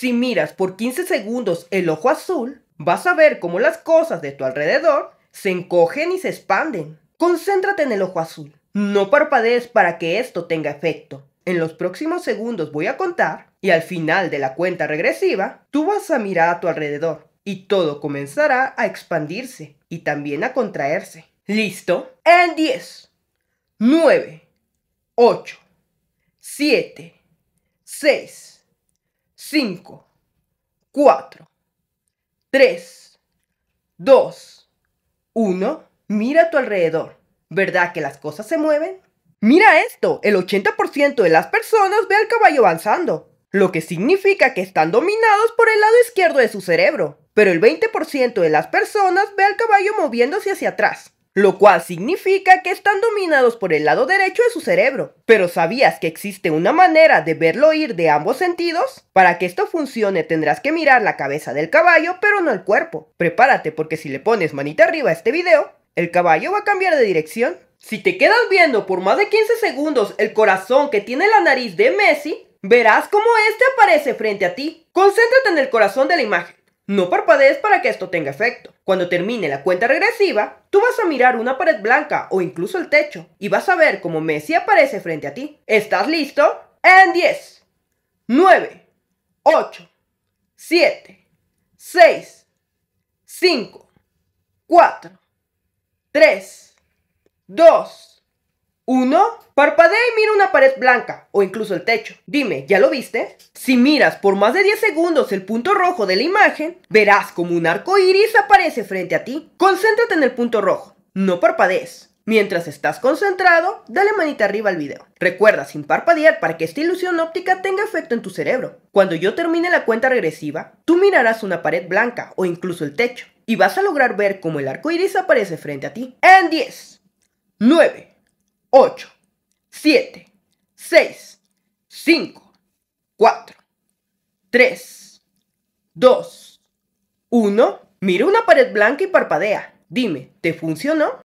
Si miras por 15 segundos el ojo azul, vas a ver cómo las cosas de tu alrededor se encogen y se expanden. Concéntrate en el ojo azul. No parpadees para que esto tenga efecto. En los próximos segundos voy a contar y al final de la cuenta regresiva, tú vas a mirar a tu alrededor y todo comenzará a expandirse y también a contraerse. ¿Listo? En 10, 9, 8, 7, 6, 5, 4, 3, 2, 1. Mira a tu alrededor. ¿Verdad que las cosas se mueven? Mira esto, el 80% de las personas ve al caballo avanzando, lo que significa que están dominados por el lado izquierdo de su cerebro, pero el 20% de las personas ve al caballo moviéndose hacia atrás, lo cual significa que están dominados por el lado derecho de su cerebro. Pero ¿sabías que existe una manera de verlo ir de ambos sentidos? Para que esto funcione tendrás que mirar la cabeza del caballo, pero no el cuerpo. Prepárate porque si le pones manita arriba a este video, el caballo va a cambiar de dirección. Si te quedas viendo por más de 15 segundos el corazón que tiene la nariz de Messi, verás cómo este aparece frente a ti. Concéntrate en el corazón de la imagen. No parpadees para que esto tenga efecto. Cuando termine la cuenta regresiva, tú vas a mirar una pared blanca o incluso el techo y vas a ver cómo Messi aparece frente a ti. ¿Estás listo? En 10, 9, 8, 7, 6, 5, 4, 3, 2, 1. Parpadea y mira una pared blanca o incluso el techo. Dime, ¿ya lo viste? Si miras por más de 10 segundos el punto rojo de la imagen, verás como un arco iris aparece frente a ti. Concéntrate en el punto rojo, no parpadees. Mientras estás concentrado, dale manita arriba al video. Recuerda sin parpadear para que esta ilusión óptica tenga efecto en tu cerebro. Cuando yo termine la cuenta regresiva, tú mirarás una pared blanca o incluso el techo y vas a lograr ver cómo el arco iris aparece frente a ti. En 10, 9, 8, 7, 6, 5, 4, 3, 2, 1. Mira una pared blanca y parpadea. Dime, ¿te funcionó?